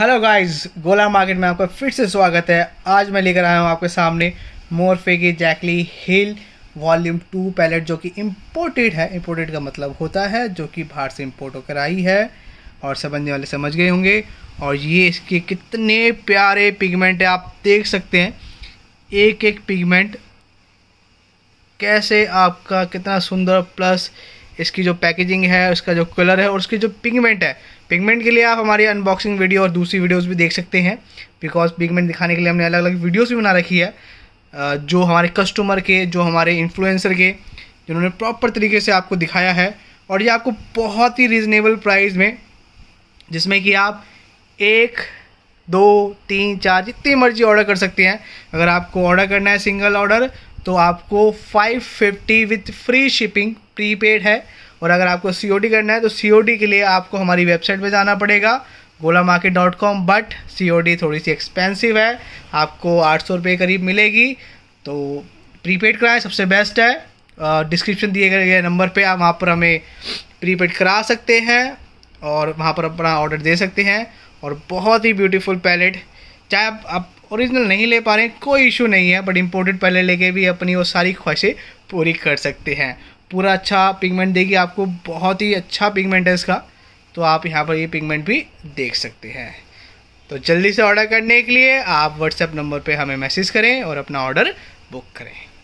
hello guys गोला market में आपका फिर से स्वागत है आज मैं लेकर आया हूँ आपके सामने मोरफे की Jaclyn Hill volume two palette जो कि इम्पोर्टेड है इम्पोर्टेड का मतलब होता है जो कि बाहर से इम्पोर्ट होकर आई है और समझने वाले समझ गए होंगे और ये इसके कितने प्यारे पिगमेंट है आप देख सकते हैं एक एक पिगमेंट कैसे आपका कितना सुंदर प्लस इसकी जो पैकेजिंग है उसका जो कलर है और उसकी जो पिगमेंट है पिगमेंट के लिए आप हमारी अनबॉक्सिंग वीडियो और दूसरी वीडियोस भी देख सकते हैं बिकॉज पिगमेंट दिखाने के लिए हमने अलग अलग वीडियोस भी बना रखी है जो हमारे कस्टमर के जो हमारे इन्फ्लुएंसर के जिन्होंने प्रॉपर तरीके से आपको दिखाया है और ये आपको बहुत ही रिजनेबल प्राइस में जिसमें कि आप एक दो तीन चार जितनी मर्जी ऑर्डर कर सकते हैं अगर आपको ऑर्डर करना है सिंगल ऑर्डर तो आपको 550 विथ फ्री शिपिंग प्रीपेड है और अगर आपको सी करना है तो सी के लिए आपको हमारी वेबसाइट पर जाना पड़ेगा गोला मार्केट डॉट कॉम बट सी थोड़ी सी एक्सपेंसिव है आपको आठ सौ रुपये करीब मिलेगी तो प्रीपेड कराएं सबसे बेस्ट है डिस्क्रिप्शन दिए गए नंबर पे आप वहाँ पर हमें प्रीपेड करा सकते हैं और वहाँ पर अपना ऑर्डर दे सकते हैं और बहुत ही ब्यूटीफुल पैलेट चाहे आप ओरिजिनल नहीं ले पा रहे हैं कोई इशू नहीं है बट इम्पोर्टेड पहले लेके भी अपनी वो सारी ख्वाहिशें पूरी कर सकते हैं पूरा अच्छा पिगमेंट देगी आपको बहुत ही अच्छा पिगमेंट है इसका तो आप यहाँ पर ये पिगमेंट भी देख सकते हैं तो जल्दी से ऑर्डर करने के लिए आप व्हाट्सएप नंबर पे हमें मैसेज करें और अपना ऑर्डर बुक करें